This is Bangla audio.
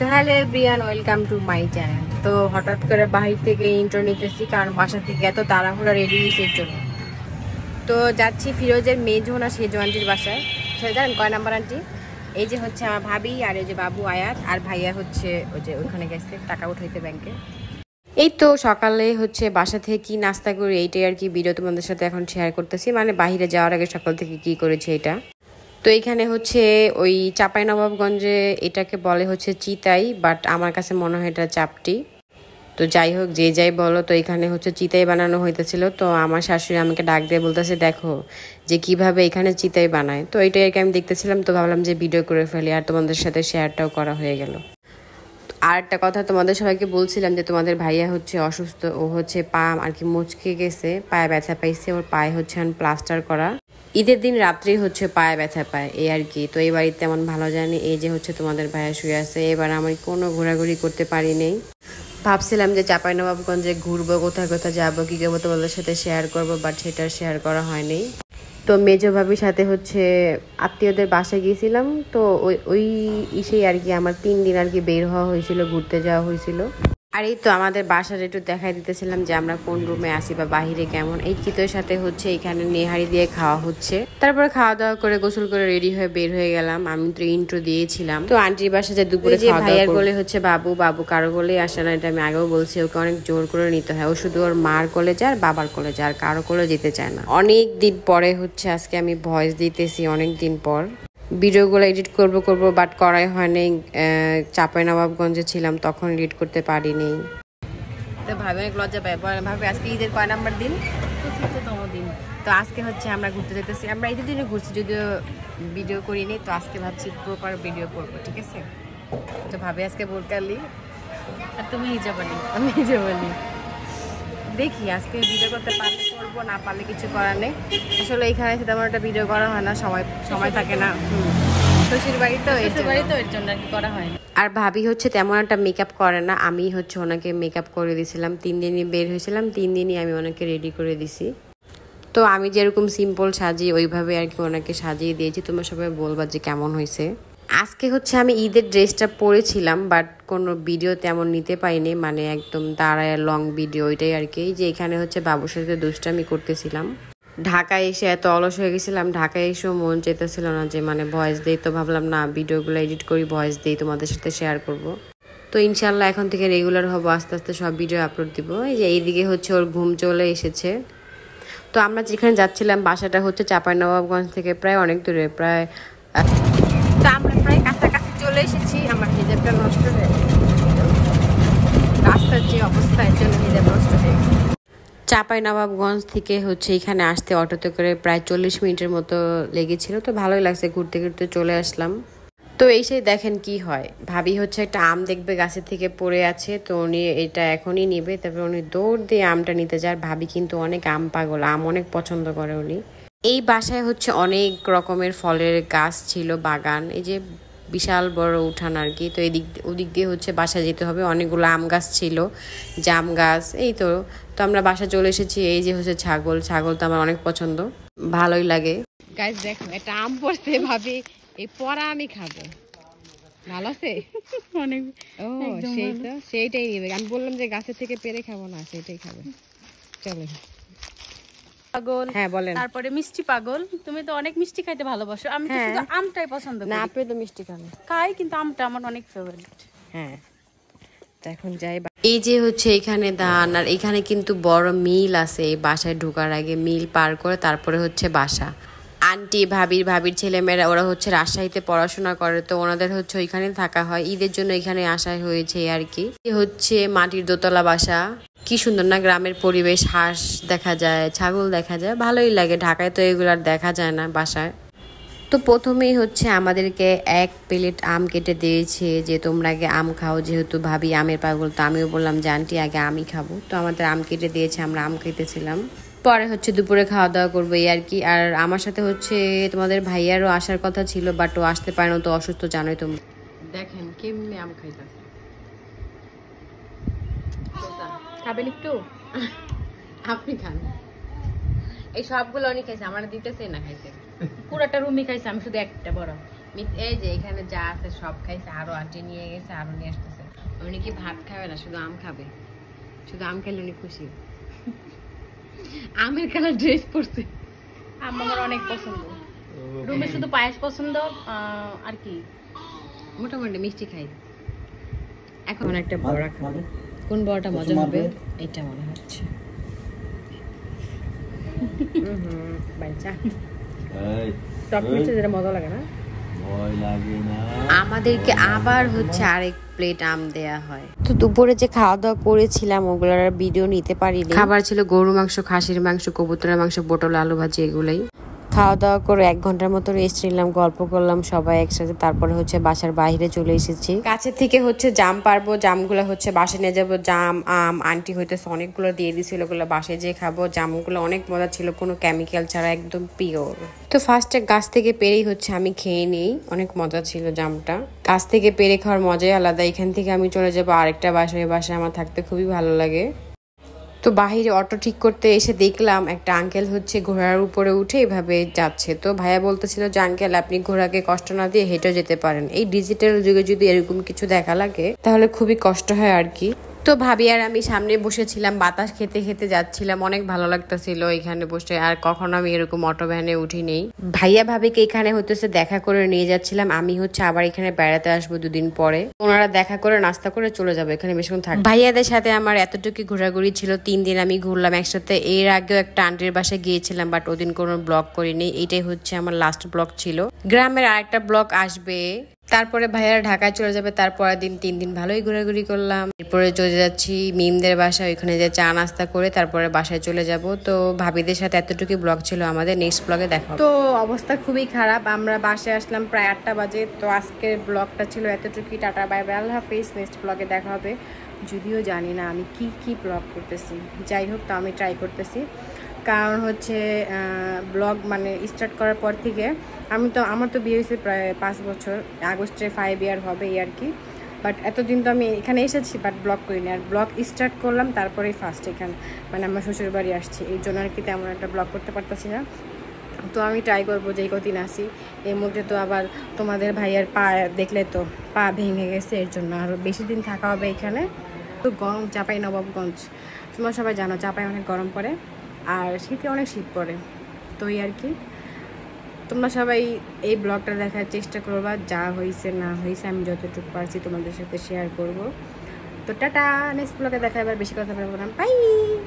তাহলে hello welcome to my channel তো হঠাৎ করে বাহির থেকে ইন্ট্রো নিতেছি কারণ বাসা থেকে এত তাড়াহুড়া রেডি নিসের জন্য তো যাচ্ছি ফিরোজের মেজো না সেজো আন্টির বাসায় সেটা জানেন কয় নাম্বার আন্টি এই যে হচ্ছে আমার ভাবি আর এই যে বাবু আয়াত আর ভাইয়া হচ্ছে ওই যে ওইখানে গেছে টাকা উঠাইতে ব্যাংকে এই তো সকালে হচ্ছে বাসা থেকে কি নাস্তা করি এইটাই আর কি ভিডিও সাথে এখন শেয়ার করতেছি মানে বাহিরে যাওয়ার আগে সকাল থেকে কি করেছে এটা তো এখানে হচ্ছে ওই চাপাই নবাবগঞ্জে এটাকে বলে হচ্ছে চিতাই বাট আমার কাছে মনে হয় এটা চাপটি তো যাই হোক যে যাই বলো তো এখানে হচ্ছে চিতাই বানানো হইতেছিল তো আমার শাশুড়ি আমাকে ডাক দিয়ে বলতেছে দেখো যে কিভাবে এখানে চিতাই বানায় তো এটাই আমি দেখতেছিলাম তো ভাবলাম যে ভিডিও করে ফেলি আর তোমাদের সাথে শেয়ারটাও করা হয়ে গেল আর একটা কথা তোমাদের সবাইকে বলছিলাম যে তোমাদের ভাইয়া হচ্ছে অসুস্থ ও হচ্ছে পা আর কি মুচকে গেছে পায়ে ব্যথা পাইছে ওর পায়ে হচ্ছে প্লাস্টার করা ঈদের দিন রাত্রি হচ্ছে পায়ে ব্যথা পায় এই আর কি তো এই বাড়িতে তেমন ভালো জানি এই যে হচ্ছে তোমাদের ভাইয়া শুয়ে আছে এবার আমি কোনো ঘোরাঘুরি করতে পারি নেই ভাবছিলাম যে চাঁপাইনবাবগঞ্জে ঘুরবো কোথায় কোথায় যাবো কী করবো তোমাদের সাথে শেয়ার করবো বাট সেটা শেয়ার করা হয়নি তো মেজো ভাবির সাথে হচ্ছে আত্মীয়দের বাসায় গিয়েছিলাম তো ওই ওই ইসেই আর কি আমার তিন দিন আর কি বের হওয়া হয়েছিল ঘুরতে যাওয়া হয়েছিল আর এই তো আমাদের বাসার একটু দেখাই দিতেছিলাম যে আমরা কোন রুমে আসি বা বাহিরে কেমন এই চিতোর সাথে হচ্ছে এখানে নেহারি দিয়ে খাওয়া হচ্ছে তারপরে খাওয়া দাওয়া করে গোসল করে রেডি হয়ে বের হয়ে গেলাম আমি তো ইন্ট্রো দিয়েছিলাম তো আন্টির বাসা যে দুপুরে যে ভাইয়ার কোলে হচ্ছে বাবু বাবু কারো কোলে আসে না এটা আমি আগেও বলছি ওকে অনেক জোর করে নিতে হয় ও শুধু ওর মার কোলে যায় আর বাবার কোলে যায় আর কারো কোলে যেতে চায় না অনেক দিন পরে হচ্ছে আজকে আমি ভয়েস দিতেছি অনেক দিন পর ভিডিওগুলো এডিট করব করব বাট করাই হয়নি চাপাই নবাবগঞ্জে ছিলাম তখন এডিট করতে পারিনি তো ভাবে অনেক লজ্জা পাই ভাবি আজকে ঈদের কয় নাম্বার দিন চতুর্থতম দিন তো আজকে হচ্ছে আমরা ঘুরতে যেতেছি আমরা ঈদের দিনে ঘুরছি যদিও ভিডিও করিনি তো আজকে ভাবছি প্রপার ভিডিও করব ঠিক আছে তো ভাবি আজকে বোরকালি আর তুমি হিজাবালি আমি বলি দেখি আজকে ভিডিও করতে পারছি করবো না পারলে কিছু করার নেই আসলে এইখানে সেটা তেমন একটা ভিডিও করা হয় না সময় সময় থাকে না আর ভাবি হচ্ছে তেমন একটা মেকআপ করে না আমি হচ্ছে ওনাকে মেকআপ করে দিয়েছিলাম তিন দিনই বের হয়েছিলাম তিন দিনই আমি ওনাকে রেডি করে দিছি তো আমি যেরকম সিম্পল সাজি ওইভাবে আর কি ওনাকে সাজিয়ে দিয়েছি তোমরা সবাই বলবা যে কেমন হয়েছে আজকে হচ্ছে আমি ঈদের ড্রেসটা পরেছিলাম বাট কোনো ভিডিও তেমন নিতে পাইনি মানে একদম দাঁড়ায় লং ভিডিও ওইটাই আর কি যে এখানে হচ্ছে বাবুর সাথে দুষ্টামি করতেছিলাম ঢাকায় এসে এত অলস হয়ে গেছিলাম ঢাকায় এসেও মন চেতেছিল না যে মানে ভয়েস দিয়ে তো ভাবলাম না ভিডিওগুলো এডিট করি ভয়েস দিয়ে তোমাদের সাথে শেয়ার করব তো ইনশাল্লাহ এখন থেকে রেগুলার হবো আস্তে আস্তে সব ভিডিও আপলোড দিব এই যে এইদিকে হচ্ছে ওর ঘুম চলে এসেছে তো আমরা যেখানে যাচ্ছিলাম বাসাটা হচ্ছে চাঁপাইনবাবগঞ্জ থেকে প্রায় অনেক দূরে প্রায় তো আমরা প্রায় চলে এসেছি আমার নষ্ট হয়ে রাস্তার যে অবস্থা নষ্ট হয়ে গেছে চাপাই নবাবগঞ্জ থেকে হচ্ছে এখানে আসতে অটোতে করে প্রায় চল্লিশ মিনিটের মতো লেগেছিল তো ভালোই লাগছে ঘুরতে ঘুরতে চলে আসলাম তো এই সেই দেখেন কি হয় ভাবি হচ্ছে একটা আম দেখবে গাছের থেকে পড়ে আছে তো উনি এটা এখনই নেবে তারপরে উনি দৌড় দিয়ে আমটা নিতে যায় ভাবি কিন্তু অনেক আম পাগল আম অনেক পছন্দ করে উনি এই বাসায় হচ্ছে অনেক রকমের ফলের গাছ ছিল বাগান এই যে বিশাল বড় উঠান আর কি তো এদিক ওদিক দিয়ে হচ্ছে বাসা যেতে হবে অনেকগুলো আম গাছ ছিল জাম গাছ এই তো তো আমরা বাসা চলে এসেছি এই যে হচ্ছে ছাগল ছাগল তো আমার অনেক পছন্দ ভালোই লাগে গাছ দেখো একটা আম পড়তে ভাবি এই পরা আমি খাবো ভালো আছে অনেক ও সেই তো সেইটাই নেবে আমি বললাম যে গাছের থেকে পেরে খাবো না সেটাই খাবো চলো পাগল হ্যাঁ বলেন তারপরে মিষ্টি পাগল তুমি তো অনেক মিষ্টি খাইতে ভালোবাসো আমি তো হ্যাঁ। শুধু আমটাই পছন্দ করি না আপনি তো মিষ্টি খান খাই কিন্তু আমটা আমার অনেক ফেভারিট হ্যাঁ এখন যাই এই যে হচ্ছে এখানে ধান আর এখানে কিন্তু বড় মিল আছে এই বাসায় ঢোকার আগে মিল পার করে তারপরে হচ্ছে বাসা আন্টি ভাবির ভাবির ছেলেমেয়েরা ওরা হচ্ছে রাজশাহীতে পড়াশোনা করে তো ওনাদের হচ্ছে ওইখানে থাকা হয় ঈদের জন্য এখানে আসা হয়েছে আর কি হচ্ছে মাটির দোতলা বাসা কি সুন্দর না গ্রামের পরিবেশ হাঁস দেখা যায় ছাগল দেখা যায় ভালোই লাগে ঢাকায় তো এগুলো আর দেখা যায় না বাসায় তো প্রথমেই হচ্ছে আমাদেরকে এক প্লেট আম কেটে দিয়েছে যে তোমরা আগে আম খাও যেহেতু ভাবি আমের পাগল তো আমিও বললাম যে আন্টি আগে আমি খাবো তো আমাদের আম কেটে দিয়েছে আমরা আম খেতেছিলাম পরে হচ্ছে দুপুরে খাওয়া দাওয়া করবো এই আর কি আর আমার সাথে হচ্ছে তোমাদের ভাইয়ারও আসার কথা ছিল বাট ও আসতে পারে না তো অসুস্থ জানোই তুমি দেখেন কেমনি আম খাইতেছে খাবেন একটু আপনি খান এই সবগুলো অনেক খাইছে আমার দিতেছে না খাইছে পুরাটা রুমই খাইছে আমি শুধু একটা বড় এই যে এখানে যা আছে সব খাইছে আরো আটে নিয়ে গেছে আরো নিয়ে আসতেছে উনি কি ভাত খাবে না শুধু আম খাবে শুধু আম খেলে উনি খুশি আমের কালার ড্রেস পরছে আমার অনেক পছন্দ রুমে শুধু পায়েস পছন্দ আর কি মোটামুটি মিষ্টি খাই এখন একটা বড়া খাবো কোন বড়টা মজা হবে এটা মনে হচ্ছে বাচ্চা টপ মিষ্টি যেটা মজা লাগে না আমাদেরকে আবার হচ্ছে আরেক প্লেট আম দেয়া হয় তো দুপুরে যে খাওয়া দাওয়া করেছিলাম ওগুলার ভিডিও নিতে পারিনি খাবার ছিল গরু মাংস খাসির মাংস কবুতরের মাংস বোটল আলু ভাজি এগুলোই খাওয়া দাওয়া করে এক ঘন্টার মতো রেস্ট নিলাম গল্প করলাম সবাই একসাথে তারপরে হচ্ছে বাসার বাইরে চলে এসেছি গাছের থেকে হচ্ছে জাম পারবো জামগুলো হচ্ছে বাসে নিয়ে যাবো জাম আম আন্টি হইতেছে অনেকগুলো দিয়ে দিয়েছিল ওগুলো বাসে যেয়ে খাবো জামগুলো অনেক মজা ছিল কোনো কেমিক্যাল ছাড়া একদম পিওর তো ফার্স্টে গাছ থেকে পেরেই হচ্ছে আমি খেয়ে নিই অনেক মজা ছিল জামটা গাছ থেকে পেরে খাওয়ার মজাই আলাদা এখান থেকে আমি চলে যাবো আরেকটা বাসায় বাসায় আমার থাকতে খুবই ভালো লাগে তো বাহিরে অটো ঠিক করতে এসে দেখলাম একটা আঙ্কেল হচ্ছে ঘোড়ার উপরে উঠে এভাবে যাচ্ছে তো ভাইয়া বলতেছিল যে আঙ্কেল আপনি ঘোড়াকে কষ্ট না দিয়ে হেঁটে যেতে পারেন এই ডিজিটাল যুগে যদি এরকম কিছু দেখা লাগে তাহলে খুবই কষ্ট হয় আর কি তো ভাবি আর আমি সামনে বসেছিলাম বাতাস খেতে খেতে যাচ্ছিলাম অনেক ভালো লাগতেছিল এখানে বসে আর কখনো আমি এরকম অটো ভ্যানে উঠি নেই ভাইয়া ভাবিকে এখানে হইতেছে দেখা করে নিয়ে যাচ্ছিলাম আমি হচ্ছে আবার এখানে বেড়াতে আসবো দুদিন পরে ওনারা দেখা করে নাস্তা করে চলে যাবো এখানে বেশিক্ষণ থাক ভাইয়াদের সাথে আমার এতটুকু ঘোরাঘুরি ছিল তিন দিন আমি ঘুরলাম একসাথে এর আগেও একটা আন্টির বাসায় গিয়েছিলাম বাট ওদিন কোনো ব্লগ করিনি এটাই হচ্ছে আমার লাস্ট ব্লগ ছিল গ্রামের আরেকটা ব্লগ আসবে তারপরে ভাইয়ারা ঢাকায় চলে যাবে তারপরের দিন তিন দিন ভালোই ঘোরাঘুরি করলাম এরপরে চলে যাচ্ছি মিমদের বাসায় ওইখানে যে চা নাস্তা করে তারপরে বাসায় চলে যাব তো ভাবিদের সাথে এতটুকু ব্লগ ছিল আমাদের নেক্সট ব্লগে দেখো তো অবস্থা খুবই খারাপ আমরা বাসায় আসলাম প্রায় আটটা বাজে তো আজকের ব্লগটা ছিল এতটুকুই টাটা বাই বাই আল্লাহ হাফিজ নেক্সট ব্লগে দেখা হবে যদিও জানি না আমি কি কি ব্লগ করতেছি যাই হোক তো আমি ট্রাই করতেছি কারণ হচ্ছে ব্লগ মানে স্টার্ট করার পর থেকে আমি তো আমার তো বিয়ে হয়েছে প্রায় পাঁচ বছর আগস্টে ফাইভ ইয়ার হবে আর কি বাট এতদিন তো আমি এখানে এসেছি বাট ব্লগ করিনি আর ব্লগ স্টার্ট করলাম তারপরেই ফার্স্ট এখানে মানে আমার শ্বশুর বাড়ি আসছি এই জন্য আর কি তেমন একটা ব্লগ করতে পারতেছি না তো আমি ট্রাই করবো যেই কদিন আসি এর মধ্যে তো আবার তোমাদের ভাইয়ের পা দেখলে তো পা ভেঙে গেছে এর জন্য আরও বেশি দিন থাকা হবে এখানে তো গরম চাপাই নবাবগঞ্জ তোমরা সবাই জানো চাপাই অনেক গরম পড়ে আর শীতে অনেক শীত পড়ে তো এই আর কি তোমরা সবাই এই ব্লগটা দেখার চেষ্টা করবা যা হয়েছে না হয়েছে আমি যতটুকু পারছি তোমাদের সাথে শেয়ার করব তো টাটা নেক্সট ব্লগে দেখা এবার বেশি কথা বলবো না বাই